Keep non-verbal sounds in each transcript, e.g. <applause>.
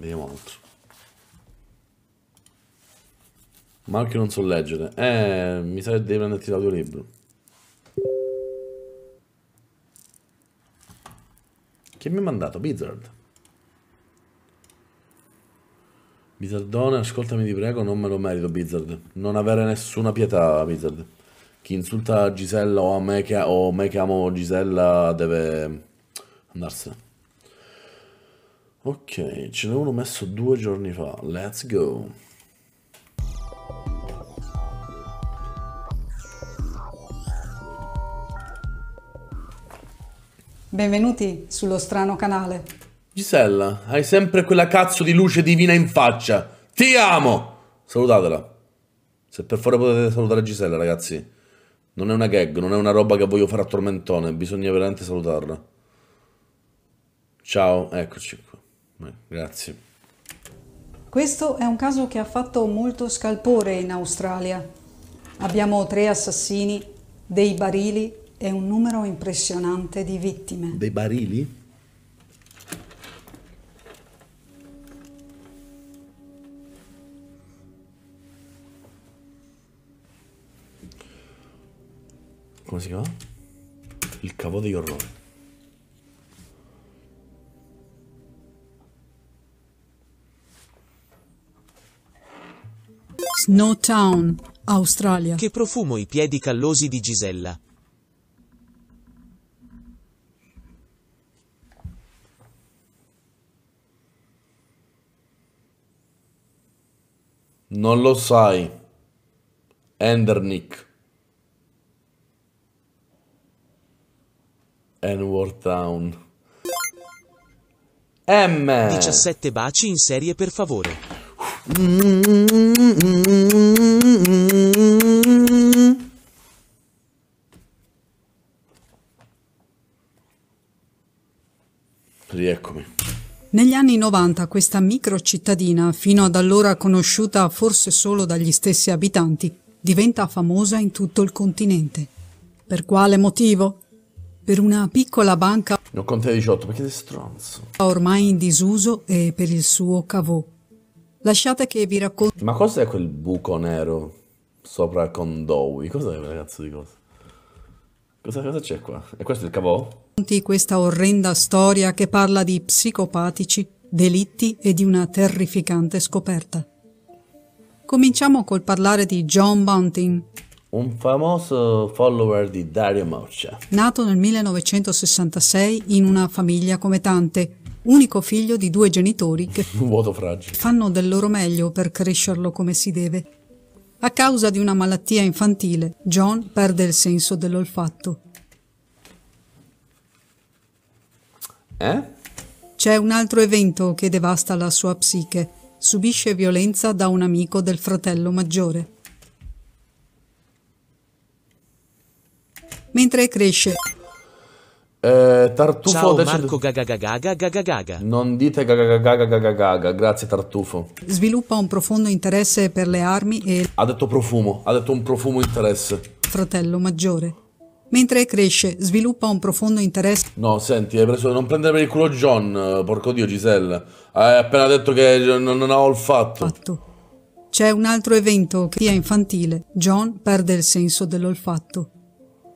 Vediamo altro. Marco non so leggere. Eh, mi sa che devi prenderti l'audiolibro. chi mi ha mandato? Blizzard. Bizzardone, ascoltami ti prego, non me lo merito Bizzard. Non avere nessuna pietà Bizzard. Chi insulta Gisella o, me che, o me che amo Gisella deve andarsene. Ok, ce n'è uno messo due giorni fa. Let's go. Benvenuti sullo strano canale. Gisella, hai sempre quella cazzo di luce divina in faccia. Ti amo! Salutatela. Se per favore potete salutare Gisella, ragazzi. Non è una gag, non è una roba che voglio fare a tormentone, bisogna veramente salutarla. Ciao, eccoci qua. Beh, grazie. Questo è un caso che ha fatto molto scalpore in Australia. Abbiamo tre assassini, dei barili e un numero impressionante di vittime. Dei barili? Come si chiama? Il cavo degli orrori. No Town, Australia. Che profumo i piedi callosi di Gisella. Non lo sai. Endernick. Enward Town. M. 17 baci in serie per favore. Rieccomi. Negli anni 90 questa microcittadina, fino ad allora conosciuta forse solo dagli stessi abitanti, diventa famosa in tutto il continente. Per quale motivo? Per una piccola banca... Non conta 18 perché sei stronzo. Ormai in disuso e per il suo cavò. Lasciate che vi racconti. Ma cos'è quel buco nero sopra Condowi? Cos'è quel ragazzo di cosa? Cosa, cosa c'è qua? E questo è il cavò? Questa orrenda storia che parla di psicopatici, delitti e di una terrificante scoperta. Cominciamo col parlare di John Bunting. Un famoso follower di Dario Moccia. Nato nel 1966 in una famiglia come tante, unico figlio di due genitori che <laughs> fanno del loro meglio per crescerlo come si deve. A causa di una malattia infantile, John perde il senso dell'olfatto. Eh? C'è un altro evento che devasta la sua psiche. Subisce violenza da un amico del fratello maggiore. Mentre cresce, eh, tartufo Ciao decent... Marco gagagagaga Non dite gagagagaga grazie Tartufo. Sviluppa un profondo interesse per le armi e... Ha detto profumo, ha detto un profumo interesse. Fratello maggiore. Mentre cresce, sviluppa un profondo interesse. No, senti, hai preso. Non prendere per il culo John, porco dio, Giselle. Hai appena detto che non, non ho il fatto. Fatto. C'è un altro evento che sia infantile. John perde il senso dell'olfatto.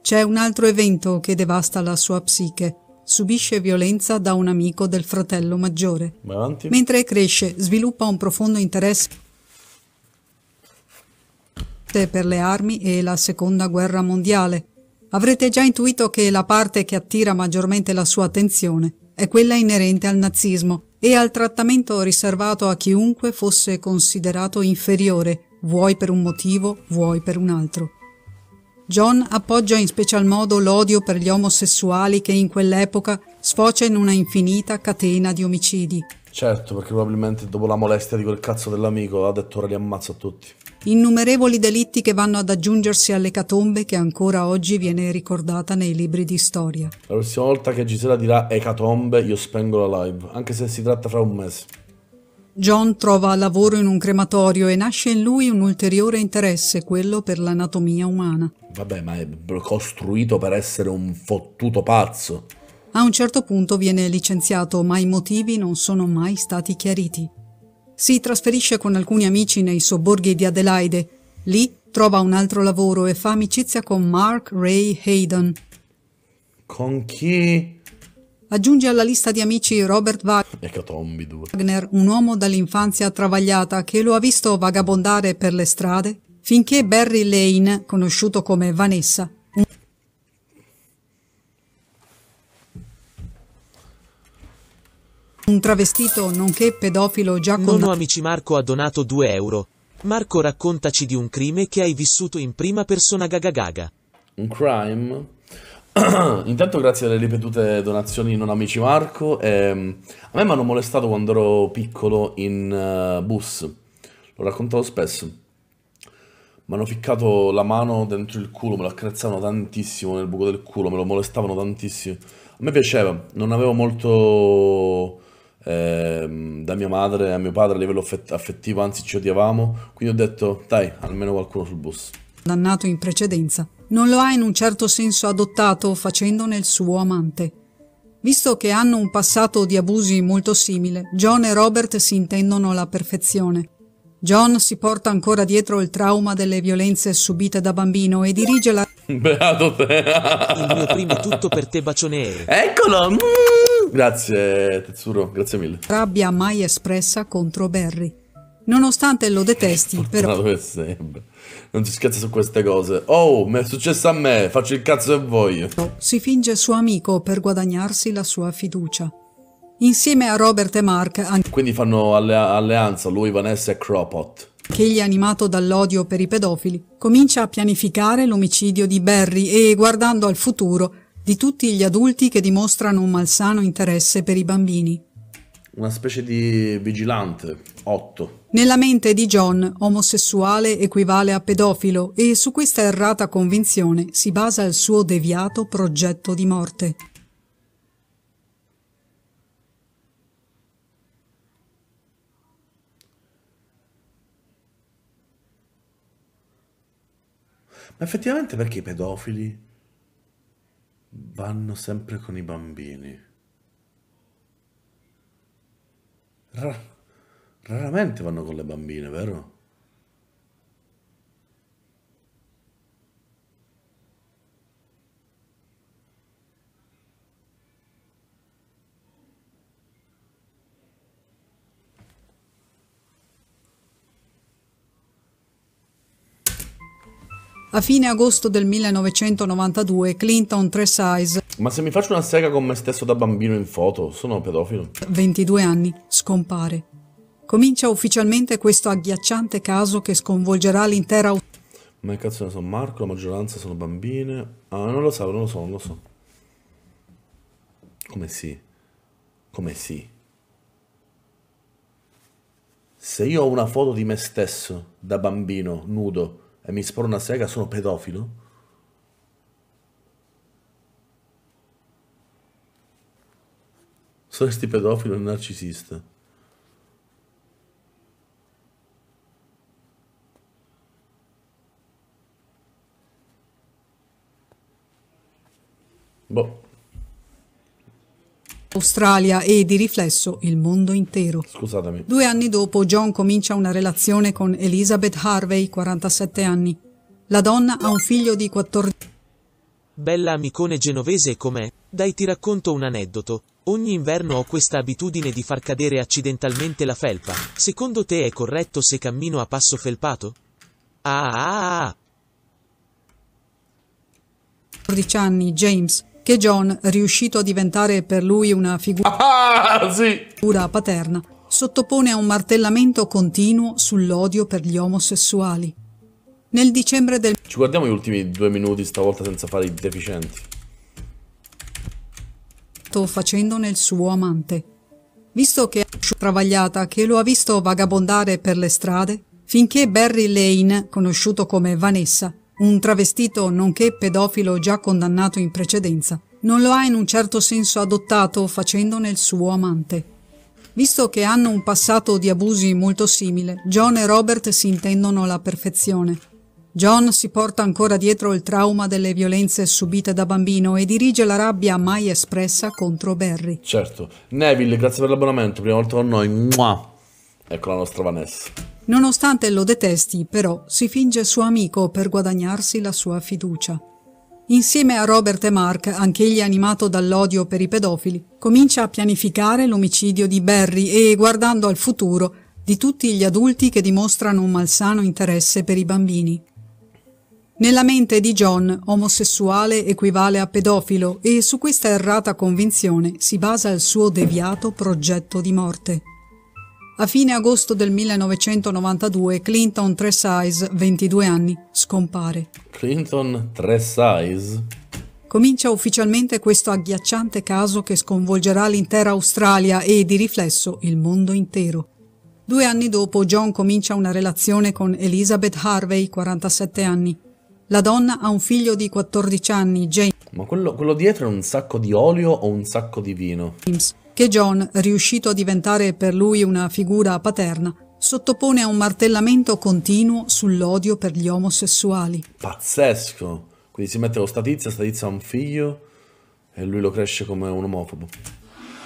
C'è un altro evento che devasta la sua psiche. Subisce violenza da un amico del fratello maggiore. Avanti. Mentre cresce, sviluppa un profondo interesse per le armi e la seconda guerra mondiale. Avrete già intuito che la parte che attira maggiormente la sua attenzione è quella inerente al nazismo e al trattamento riservato a chiunque fosse considerato inferiore, vuoi per un motivo, vuoi per un altro. John appoggia in special modo l'odio per gli omosessuali che in quell'epoca sfocia in una infinita catena di omicidi. Certo, perché probabilmente dopo la molestia di quel cazzo dell'amico ha detto ora li ammazzo a tutti. Innumerevoli delitti che vanno ad aggiungersi alle catombe che ancora oggi viene ricordata nei libri di storia. La prossima volta che Gisela dirà ecatombe io spengo la live, anche se si tratta fra un mese. John trova lavoro in un crematorio e nasce in lui un ulteriore interesse, quello per l'anatomia umana. Vabbè, ma è costruito per essere un fottuto pazzo. A un certo punto viene licenziato, ma i motivi non sono mai stati chiariti. Si trasferisce con alcuni amici nei sobborghi di Adelaide. Lì trova un altro lavoro e fa amicizia con Mark Ray Hayden. Con chi? Aggiunge alla lista di amici Robert Wagner, un uomo dall'infanzia travagliata che lo ha visto vagabondare per le strade, finché Barry Lane, conosciuto come Vanessa, un travestito nonché pedofilo già condannato. Nono Amici Marco ha donato 2 euro. Marco raccontaci di un crime che hai vissuto in prima persona gagagaga. Un crime? <clears throat> Intanto grazie alle ripetute donazioni non amici Marco. Ehm, a me mi hanno molestato quando ero piccolo in uh, bus, lo raccontavo spesso. Mi hanno ficcato la mano dentro il culo, me lo accarezzavano tantissimo nel buco del culo, me lo molestavano tantissimo. A me piaceva, non avevo molto ehm, da mia madre a mio padre a livello affettivo, anzi ci odiavamo, quindi ho detto dai, almeno qualcuno sul bus. Dannato in precedenza non lo ha in un certo senso adottato facendone il suo amante. Visto che hanno un passato di abusi molto simile, John e Robert si intendono alla perfezione. John si porta ancora dietro il trauma delle violenze subite da bambino e dirige la... <laughs> Beato te! il mio primo tutto per te bacione! Eccolo! Mm. Grazie Tetsuro, grazie mille. Rabbia mai espressa contro Barry. Nonostante lo detesti, però... Che sembra. Non si scherza su queste cose. Oh, mi è successo a me, faccio il cazzo che voglio. Si finge suo amico per guadagnarsi la sua fiducia. Insieme a Robert e Mark... Quindi fanno allea alleanza lui, Vanessa e Cropot. Che egli animato dall'odio per i pedofili, comincia a pianificare l'omicidio di Barry e, guardando al futuro, di tutti gli adulti che dimostrano un malsano interesse per i bambini. Una specie di vigilante, otto. Nella mente di John omosessuale equivale a pedofilo e su questa errata convinzione si basa il suo deviato progetto di morte. Ma effettivamente perché i pedofili vanno sempre con i bambini? R Raramente vanno con le bambine, vero? A fine agosto del 1992 Clinton Tresize Ma se mi faccio una sega con me stesso da bambino in foto, sono pedofilo. 22 anni, scompare. Comincia ufficialmente questo agghiacciante caso che sconvolgerà l'intera... Ma che cazzo ne so, Marco, la maggioranza sono bambine... Ah, non lo so, non lo so, non lo so. Come sì? Come sì? Se io ho una foto di me stesso, da bambino, nudo, e mi sporo una sega, sono pedofilo? Saresti pedofilo e narcisista. Boh. Australia e di riflesso il mondo intero. Scusatemi. Due anni dopo John comincia una relazione con Elizabeth Harvey, 47 anni. La donna ha un figlio di 14 anni. Bella amicone genovese com'è, dai ti racconto un aneddoto. Ogni inverno ho questa abitudine di far cadere accidentalmente la felpa. Secondo te è corretto se cammino a passo felpato? Ah ah ah! 14 ah. anni, James, che John, riuscito a diventare per lui una figura ah, ah sì. paterna, sottopone a un martellamento continuo sull'odio per gli omosessuali. Nel dicembre del... Ci guardiamo gli ultimi due minuti stavolta senza fare i deficienti. Facendone il suo amante. Visto che è travagliata che lo ha visto vagabondare per le strade, finché Barry Lane, conosciuto come Vanessa, un travestito nonché pedofilo già condannato in precedenza, non lo ha in un certo senso adottato facendone il suo amante. Visto che hanno un passato di abusi molto simile, John e Robert si intendono alla perfezione. John si porta ancora dietro il trauma delle violenze subite da bambino e dirige la rabbia mai espressa contro Barry. Certo. Neville, grazie per l'abbonamento, prima volta con noi. Mua. Ecco la nostra Vanessa. Nonostante lo detesti, però, si finge suo amico per guadagnarsi la sua fiducia. Insieme a Robert e Mark, anch'egli animato dall'odio per i pedofili, comincia a pianificare l'omicidio di Barry e, guardando al futuro, di tutti gli adulti che dimostrano un malsano interesse per i bambini. Nella mente di John, omosessuale equivale a pedofilo e su questa errata convinzione si basa il suo deviato progetto di morte. A fine agosto del 1992 Clinton Tresize, 22 anni, scompare. Clinton Tresize? Comincia ufficialmente questo agghiacciante caso che sconvolgerà l'intera Australia e di riflesso il mondo intero. Due anni dopo John comincia una relazione con Elizabeth Harvey, 47 anni. La donna ha un figlio di 14 anni, James. Ma quello, quello dietro è un sacco di olio o un sacco di vino? James che John, riuscito a diventare per lui una figura paterna, sottopone a un martellamento continuo sull'odio per gli omosessuali. Pazzesco! Quindi si mette lo statizio, statizio ha un figlio e lui lo cresce come un omofobo.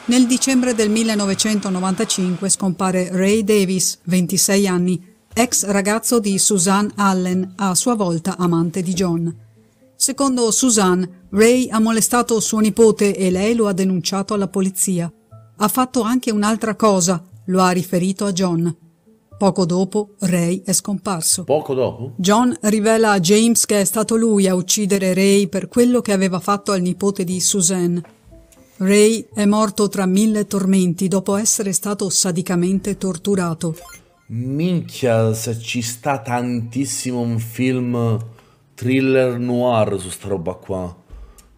Nel dicembre del 1995 scompare Ray Davis, 26 anni, ex ragazzo di Suzanne Allen, a sua volta amante di John. Secondo Suzanne, Ray ha molestato suo nipote e lei lo ha denunciato alla polizia ha fatto anche un'altra cosa, lo ha riferito a John. Poco dopo Ray è scomparso. Poco dopo? John rivela a James che è stato lui a uccidere Ray per quello che aveva fatto al nipote di Suzanne. Ray è morto tra mille tormenti dopo essere stato sadicamente torturato. Minchia, se ci sta tantissimo un film thriller noir su sta roba qua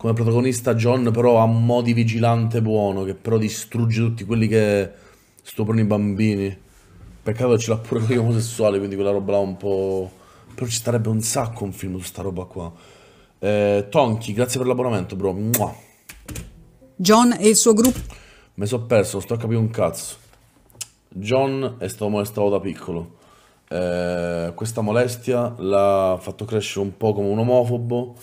come protagonista John però ha un mo' di vigilante buono che però distrugge tutti quelli che stuprano i bambini. Peccato che ce l'ha pure con gli omosessuali, quindi quella roba là un po'... Però ci starebbe un sacco un film su sta roba qua. Eh, Tonchi, grazie per l'abbonamento, bro. Mua. John e il suo gruppo... Me sono perso, sto a capire un cazzo. John è stato molestato da piccolo. Eh, questa molestia l'ha fatto crescere un po' come un omofobo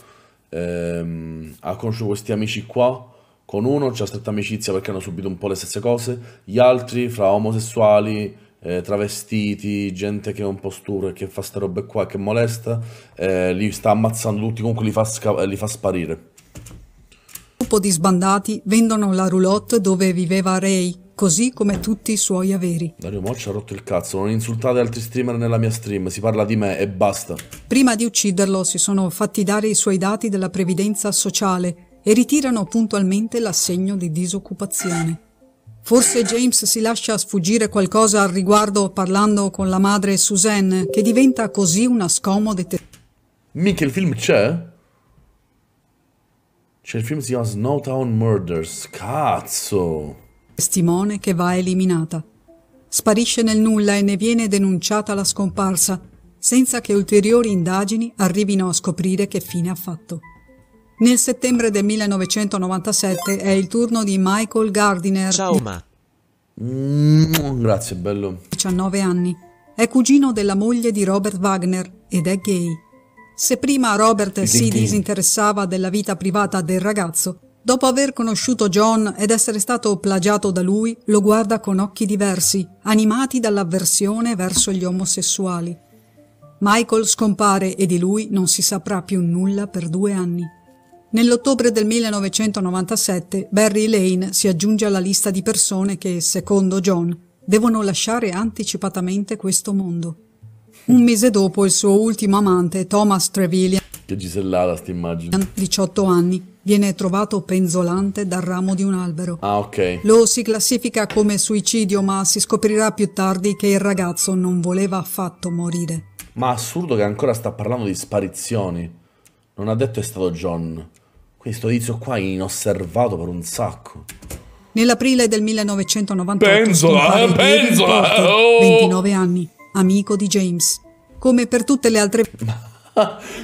ehm, ha ah, conosciuto questi amici qua, con uno c'è stretta amicizia perché hanno subito un po' le stesse cose, gli altri fra omosessuali, eh, travestiti, gente che è un po' e che fa ste robe qua, che molesta, eh, li sta ammazzando tutti, comunque li fa, sca- li fa sparire. Un gruppo di sbandati vendono la roulotte dove viveva Ray, così come tutti i suoi averi. Dario Moccia ha rotto il cazzo, non insultate altri streamer nella mia stream, si parla di me e basta. Prima di ucciderlo si sono fatti dare i suoi dati della previdenza sociale e ritirano puntualmente l'assegno di disoccupazione. Forse James si lascia sfuggire qualcosa al riguardo parlando con la madre Suzanne, che diventa così una scomoda e... Mica il film c'è? C'è il film si chiama Snowtown Murders. Cazzo! testimone che va eliminata. Sparisce nel nulla e ne viene denunciata la scomparsa, senza che ulteriori indagini arrivino a scoprire che fine ha fatto. Nel settembre del 1997 è il turno di Michael Gardiner. Ciao ma. Mm, grazie, bello. 19 anni. È cugino della moglie di Robert Wagner ed è gay. Se prima Robert si disinteressava della vita privata del ragazzo, Dopo aver conosciuto John ed essere stato plagiato da lui, lo guarda con occhi diversi, animati dall'avversione verso gli omosessuali. Michael scompare e di lui non si saprà più nulla per due anni. Nell'ottobre del 1997 Barry Lane si aggiunge alla lista di persone che, secondo John, devono lasciare anticipatamente questo mondo. Un mese dopo il suo ultimo amante, Thomas Trevelyan, che gisellata sti immagini. 18 anni. Viene trovato penzolante dal ramo di un albero. Ah, ok. Lo si classifica come suicidio, ma si scoprirà più tardi che il ragazzo non voleva affatto morire. Ma assurdo che ancora sta parlando di sparizioni. Non ha detto è stato John. Questo tizio qua è inosservato per un sacco. Nell'aprile del 1998 Penzola, eh, Penzola! Eh, oh. 29 anni, amico di James. Come per tutte le altre... Ma...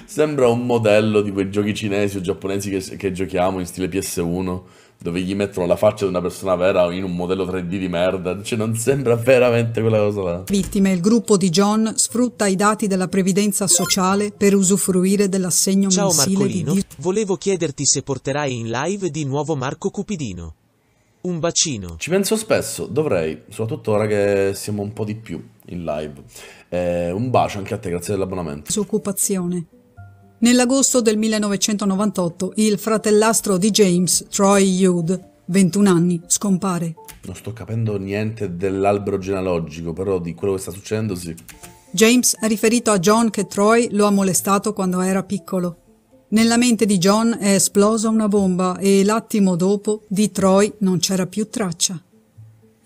Sembra un modello di quei giochi cinesi o giapponesi che, che, giochiamo in stile PS1, dove gli mettono la faccia di una persona vera in un modello 3D di merda. Cioè, non sembra veramente quella cosa là. Vittime, il gruppo di John sfrutta i dati della previdenza sociale per usufruire dell'assegno Ciao mensile Marcolino, di... volevo chiederti se porterai in live di nuovo Marco Cupidino un bacino. Ci penso spesso, dovrei, soprattutto ora che siamo un po' di più in live. Eh, un bacio anche a te, grazie dell'abbonamento. Disoccupazione. Nell'agosto del 1998 il fratellastro di James, Troy Hood, 21 anni, scompare. Non sto capendo niente dell'albero genealogico, però di quello che sta succedendo sì. James ha riferito a John che Troy lo ha molestato quando era piccolo. Nella mente di John è esplosa una bomba e l'attimo dopo di Troy non c'era più traccia.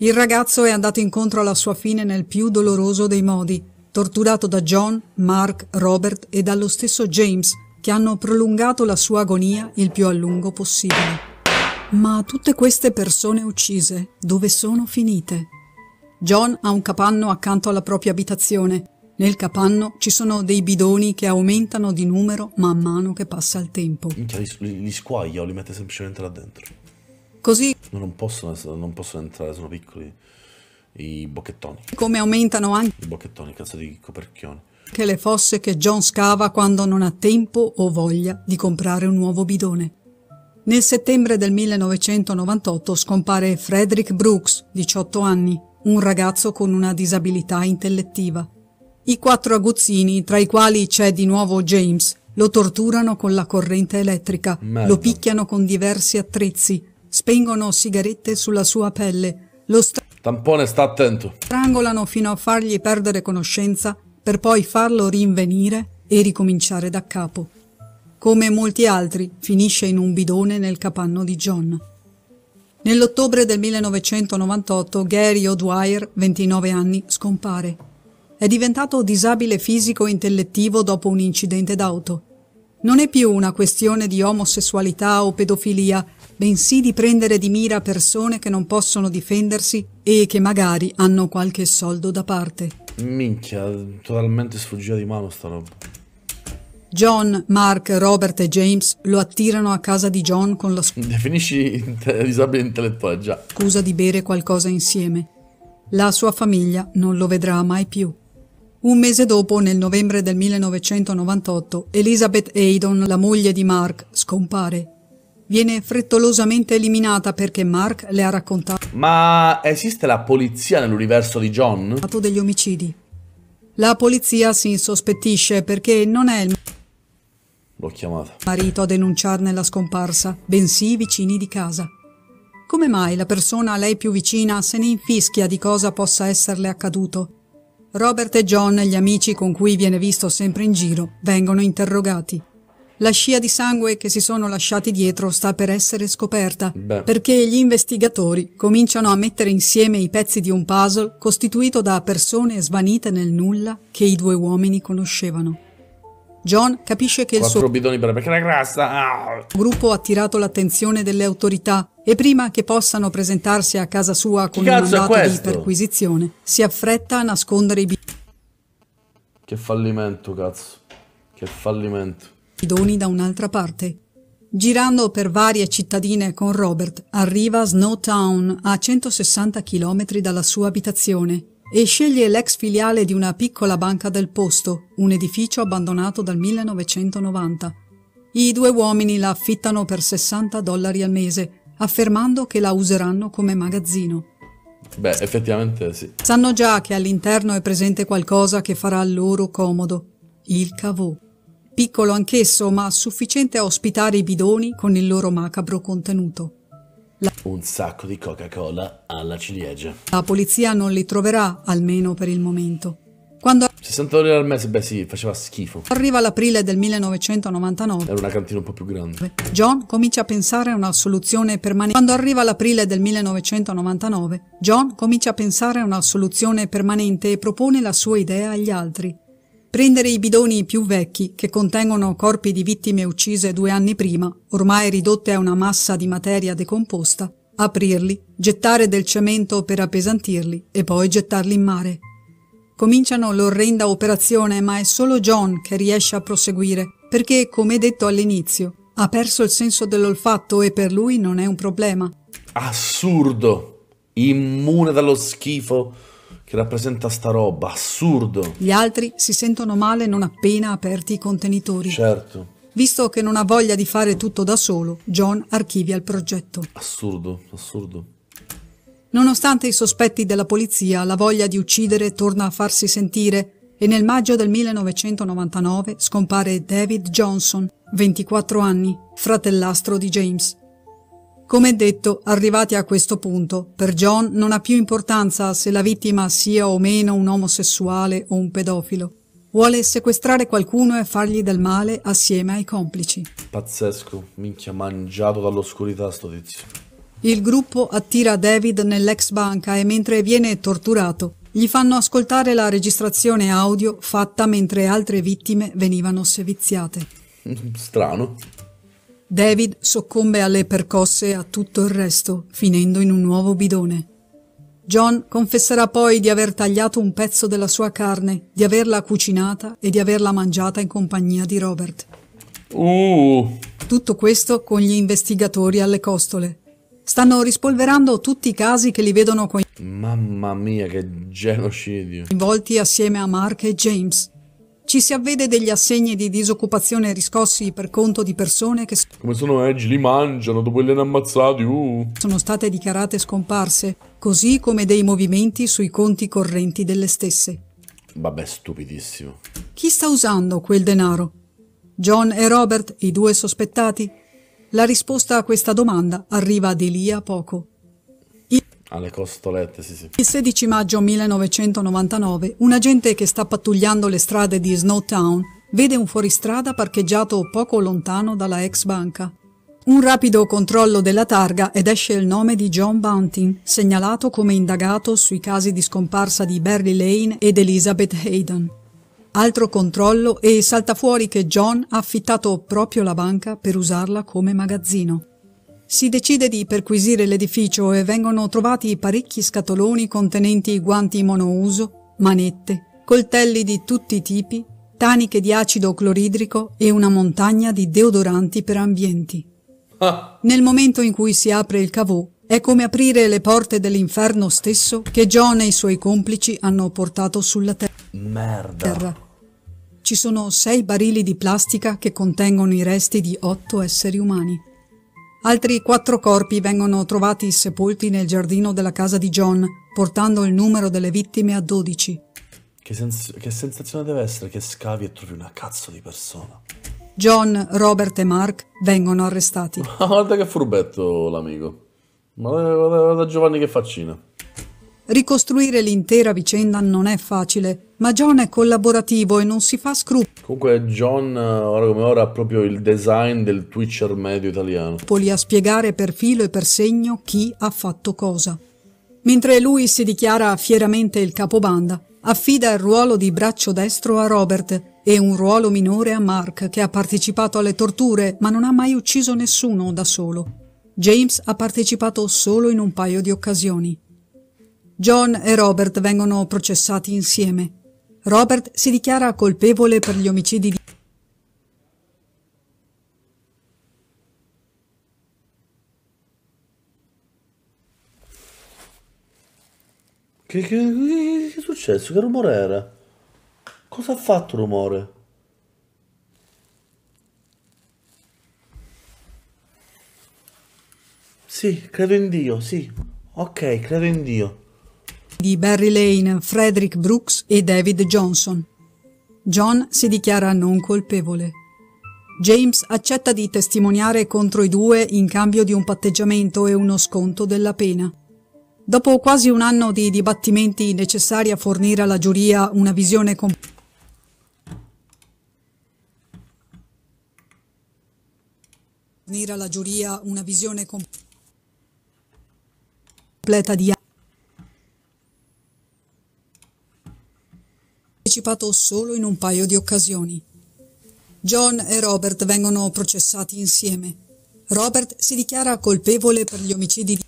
Il ragazzo è andato incontro alla sua fine nel più doloroso dei modi, torturato da John, Mark, Robert e dallo stesso James, che hanno prolungato la sua agonia il più a lungo possibile. Ma tutte queste persone uccise, dove sono finite? John ha un capanno accanto alla propria abitazione nel capanno ci sono dei bidoni che aumentano di numero man mano che passa il tempo. Minchia, li, li squaglia o li mette semplicemente là dentro. Così. Non possono, non possono entrare, sono piccoli. I bocchettoni. Come aumentano anche. I bocchettoni, cazzo di coperchioni. Che le fosse che John scava quando non ha tempo o voglia di comprare un nuovo bidone. Nel settembre del 1998 scompare Frederick Brooks, 18 anni, un ragazzo con una disabilità intellettiva. I quattro aguzzini, tra i quali c'è di nuovo James, lo torturano con la corrente elettrica, Merda. lo picchiano con diversi attrezzi, spengono sigarette sulla sua pelle, lo stra- Tampone sta attento. strangolano fino a fargli perdere conoscenza per poi farlo rinvenire e ricominciare da capo. Come molti altri, finisce in un bidone nel capanno di John. Nell'ottobre del 1998 Gary O'Dwyer, 29 anni, scompare. È diventato disabile fisico e intellettivo dopo un incidente d'auto. Non è più una questione di omosessualità o pedofilia, bensì di prendere di mira persone che non possono difendersi e che magari hanno qualche soldo da parte. Minchia, totalmente sfuggita di mano sta roba. John, Mark, Robert e James lo attirano a casa di John con la scusa. Definisci disabile intellettuale già. Scusa di bere qualcosa insieme. La sua famiglia non lo vedrà mai più. Un mese dopo, nel novembre del 1998, Elizabeth Aydon, la moglie di Mark, scompare. Viene frettolosamente eliminata perché Mark le ha raccontato. Ma esiste la polizia nell'universo di John? degli omicidi. La polizia si insospettisce perché non è il L'ho chiamata. marito a denunciarne la scomparsa, bensì i vicini di casa. Come mai la persona a lei più vicina se ne infischia di cosa possa esserle accaduto Robert e John, gli amici con cui viene visto sempre in giro, vengono interrogati. La scia di sangue che si sono lasciati dietro sta per essere scoperta, Beh. perché gli investigatori cominciano a mettere insieme i pezzi di un puzzle costituito da persone svanite nel nulla che i due uomini conoscevano. John capisce che il suo ah. gruppo ha attirato l'attenzione delle autorità e prima che possano presentarsi a casa sua con un mandato di perquisizione, si affretta a nascondere i bidoni. Che fallimento, cazzo. Che fallimento. Bidoni da un'altra parte. Girando per varie cittadine con Robert, arriva a Snowtown, a 160 km dalla sua abitazione, e sceglie l'ex filiale di una piccola banca del posto, un edificio abbandonato dal 1990. I due uomini la affittano per 60 dollari al mese, affermando che la useranno come magazzino. Beh, effettivamente sì. Sanno già che all'interno è presente qualcosa che farà loro comodo, il cavò. Piccolo anch'esso, ma sufficiente a ospitare i bidoni con il loro macabro contenuto. Un sacco di Coca-Cola alla ciliegia. La polizia non li troverà, almeno per il momento. Quando 60 dollari al mese, beh sì, faceva schifo. Arriva l'aprile del 1999. Era una cantina un po' più grande. John comincia a pensare a una soluzione permanente. Quando arriva l'aprile del 1999, John comincia a pensare a una soluzione permanente e propone la sua idea agli altri prendere i bidoni più vecchi che contengono corpi di vittime uccise due anni prima, ormai ridotte a una massa di materia decomposta, aprirli, gettare del cemento per appesantirli e poi gettarli in mare. Cominciano l'orrenda operazione, ma è solo John che riesce a proseguire, perché, come detto all'inizio, ha perso il senso dell'olfatto e per lui non è un problema. Assurdo! Immune dallo schifo che rappresenta sta roba, assurdo. Gli altri si sentono male non appena aperti i contenitori. Certo. Visto che non ha voglia di fare tutto da solo, John archivia il progetto. Assurdo, assurdo. Nonostante i sospetti della polizia, la voglia di uccidere torna a farsi sentire e nel maggio del 1999 scompare David Johnson, 24 anni, fratellastro di James. Come detto, arrivati a questo punto, per John non ha più importanza se la vittima sia o meno un omosessuale o un pedofilo. Vuole sequestrare qualcuno e fargli del male assieme ai complici. Pazzesco, minchia, mangiato dall'oscurità sto tizio. Il gruppo attira David nell'ex banca e mentre viene torturato, gli fanno ascoltare la registrazione audio fatta mentre altre vittime venivano seviziate. Strano. David soccombe alle percosse e a tutto il resto, finendo in un nuovo bidone. John confesserà poi di aver tagliato un pezzo della sua carne, di averla cucinata e di averla mangiata in compagnia di Robert. Uh. Tutto questo con gli investigatori alle costole. Stanno rispolverando tutti i casi che li vedono coinvolti. Mamma mia, che genocidio! Coinvolti assieme a Mark e James ci si avvede degli assegni di disoccupazione riscossi per conto di persone che... Come sono oggi, eh, li mangiano dopo li hanno ammazzati, uh. Sono state dichiarate scomparse, così come dei movimenti sui conti correnti delle stesse. Vabbè, stupidissimo. Chi sta usando quel denaro? John e Robert, i due sospettati? La risposta a questa domanda arriva di lì a poco. Alle costolette, sì, sì. Il 16 maggio 1999, un agente che sta pattugliando le strade di Snowtown vede un fuoristrada parcheggiato poco lontano dalla ex banca. Un rapido controllo della targa ed esce il nome di John Bunting, segnalato come indagato sui casi di scomparsa di Barry Lane ed Elizabeth Hayden. Altro controllo e salta fuori che John ha affittato proprio la banca per usarla come magazzino. Si decide di perquisire l'edificio e vengono trovati parecchi scatoloni contenenti guanti monouso, manette, coltelli di tutti i tipi, taniche di acido cloridrico e una montagna di deodoranti per ambienti. Ah. Nel momento in cui si apre il cavò, è come aprire le porte dell'inferno stesso che John e i suoi complici hanno portato sulla ter- Merda. terra. Ci sono sei barili di plastica che contengono i resti di otto esseri umani. Altri quattro corpi vengono trovati sepolti nel giardino della casa di John, portando il numero delle vittime a 12. Che, sens- che sensazione deve essere che scavi e trovi una cazzo di persona? John, Robert e Mark vengono arrestati. Ma <laughs> ah, guarda che furbetto l'amico. Ma guarda, guarda Giovanni che faccina. Ricostruire l'intera vicenda non è facile, ma John è collaborativo e non si fa scrupoli. Comunque John, ora come ora, ha proprio il design del Twitcher medio italiano. Poli a spiegare per filo e per segno chi ha fatto cosa. Mentre lui si dichiara fieramente il capobanda, affida il ruolo di braccio destro a Robert e un ruolo minore a Mark, che ha partecipato alle torture ma non ha mai ucciso nessuno da solo. James ha partecipato solo in un paio di occasioni. John e Robert vengono processati insieme. Robert si dichiara colpevole per gli omicidi di... Che, che, che, è successo? Che rumore era? Cosa ha fatto il rumore? Sì, credo in Dio, sì. Ok, credo in Dio di Barry Lane, Frederick Brooks e David Johnson. John si dichiara non colpevole. James accetta di testimoniare contro i due in cambio di un patteggiamento e uno sconto della pena. Dopo quasi un anno di dibattimenti necessari a fornire alla giuria una visione completa, fornire alla giuria una visione completa di partecipato solo in un paio di occasioni. John e Robert vengono processati insieme. Robert si dichiara colpevole per gli omicidi di...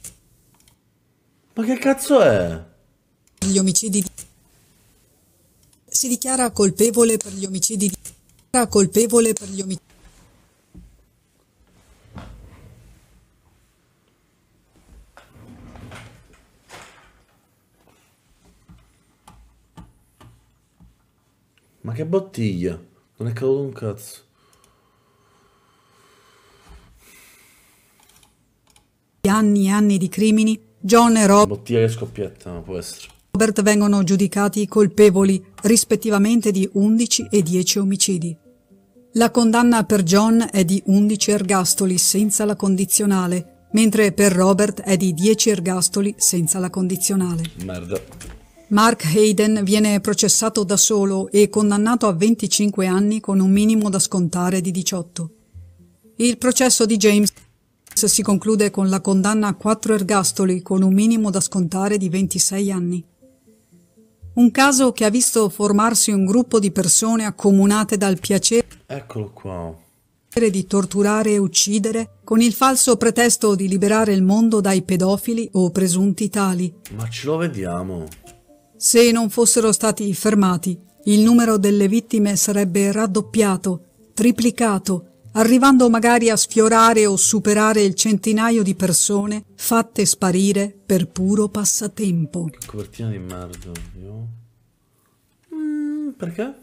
Ma che cazzo è? Per Gli omicidi di... Si dichiara colpevole per gli omicidi di... Colpevole per gli omicidi... Ma che bottiglia? Non è caduto un cazzo. Anni e anni di crimini, John e Rob... Bottiglia che scoppietta, ma può essere. Robert vengono giudicati colpevoli rispettivamente di 11 e 10 omicidi. La condanna per John è di 11 ergastoli senza la condizionale, mentre per Robert è di 10 ergastoli senza la condizionale. Merda. Mark Hayden viene processato da solo e condannato a 25 anni con un minimo da scontare di 18. Il processo di James si conclude con la condanna a quattro ergastoli con un minimo da scontare di 26 anni. Un caso che ha visto formarsi un gruppo di persone accomunate dal piacere di torturare e uccidere con il falso pretesto di liberare il mondo dai pedofili o presunti tali. Ma ce lo vediamo. Se non fossero stati fermati, il numero delle vittime sarebbe raddoppiato, triplicato, arrivando magari a sfiorare o superare il centinaio di persone fatte sparire per puro passatempo. Che copertina di merda, io. Mm, perché?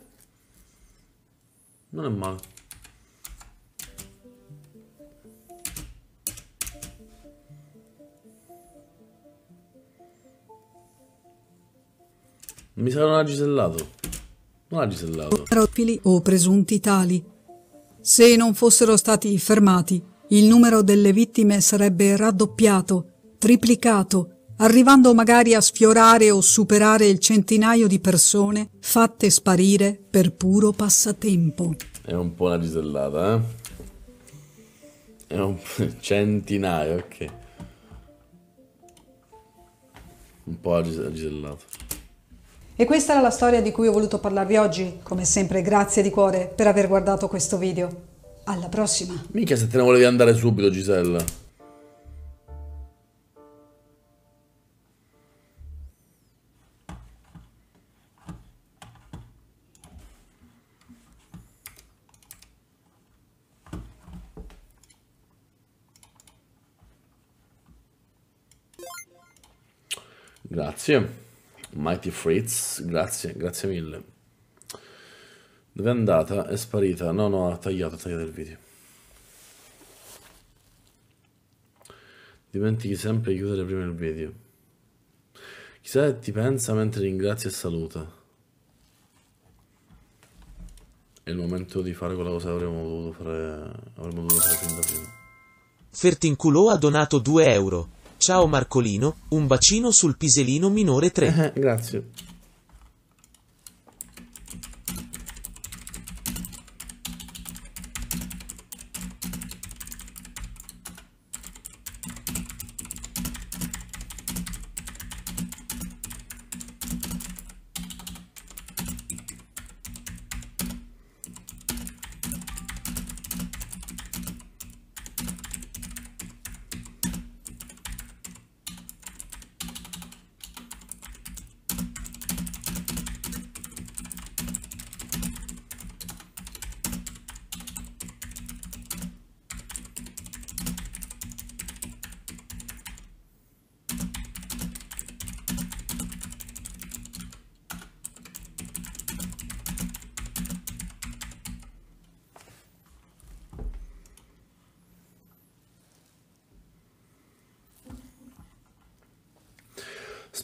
Non è male. Mi sa non ha gisellato. Non ha gisellato. Profili o presunti tali. Se non fossero stati fermati, il numero delle vittime sarebbe raddoppiato, triplicato, arrivando magari a sfiorare o superare il centinaio di persone fatte sparire per puro passatempo. È un po' una gisellata, eh? È un <laughs> centinaio, ok. Un po' agisellato. E questa era la storia di cui ho voluto parlarvi oggi. Come sempre grazie di cuore per aver guardato questo video. Alla prossima. Mica se te ne volevi andare subito Gisella. Grazie. Mighty Fritz, grazie, grazie mille. Dove è andata? È sparita. No, no, ha tagliato, ha tagliato il video. Dimentichi sempre di chiudere prima il video. Chissà che ti pensa mentre ringrazia e saluta. È il momento di fare quella cosa che avremmo dovuto fare, avremmo dovuto fare fin da prima. Fertinculò ha donato 2 euro. Ciao Marcolino, un bacino sul piselino minore 3. Eh, grazie.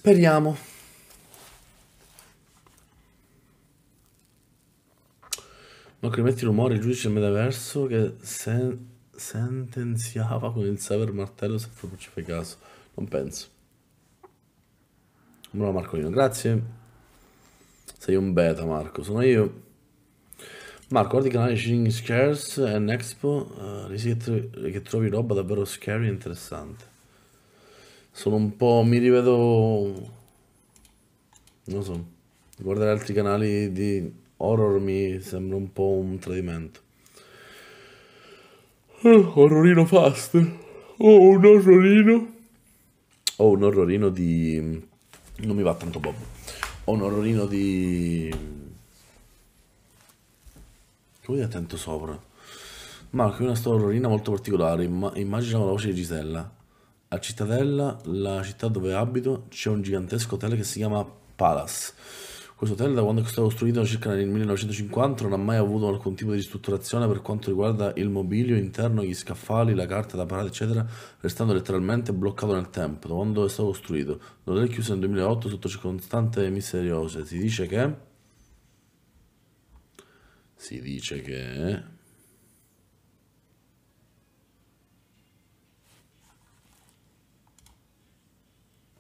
Speriamo. Ma che metti rumore il giudice del metaverso che sen sentenziava con il saber martello se proprio ci fai caso. Non penso. Bravo Marcolino, grazie. Sei un beta Marco, sono io. Marco, guardi i canali Shing Scares e Expo, uh, eh, rischi che, trovi roba davvero scary e interessante sono un po', mi rivedo, non so, guardare altri canali di horror mi sembra un po' un tradimento. Eh, horrorino fast, oh un horrorino, oh un horrorino di, non mi va tanto Bob, oh un horrorino di... Come attento sopra? Marco è una storia molto particolare, immagina la voce di Gisella. A Cittadella, la città dove abito, c'è un gigantesco hotel che si chiama Palace. Questo hotel, da quando è stato costruito circa nel 1950, non ha mai avuto alcun tipo di ristrutturazione per quanto riguarda il mobilio interno, gli scaffali, la carta da parata, eccetera, restando letteralmente bloccato nel tempo, da quando è stato costruito. L'hotel è chiuso nel 2008 sotto circostanze misteriose. Si dice che... Si dice che...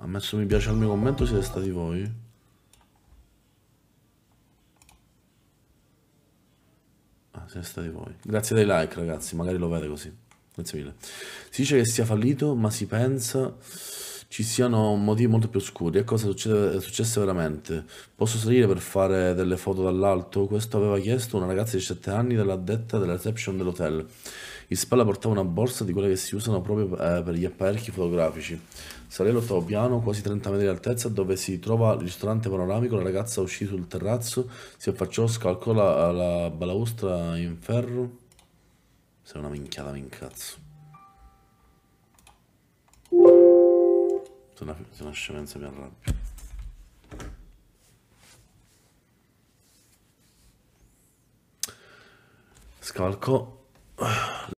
Ha messo mi piace al mio commento siete stati voi. Ah, siete stati voi. Grazie dei like ragazzi, magari lo vede così. Grazie mille. Si dice che sia fallito, ma si pensa ci siano motivi molto più oscuri e cosa succede, successo veramente. Posso salire per fare delle foto dall'alto? Questo aveva chiesto una ragazza di 17 anni dall'addetta della reception dell'hotel. In spalla portava una borsa di quelle che si usano proprio eh, per gli apparecchi fotografici. Salì all'ottavo piano, quasi 30 metri di altezza, dove si trova il ristorante panoramico. La ragazza uscì sul terrazzo, si affacciò, scalcò la, la balaustra in ferro. Sei una minchiata mi incazzo. Se una, se una scemenza mi arrabbia. Scalco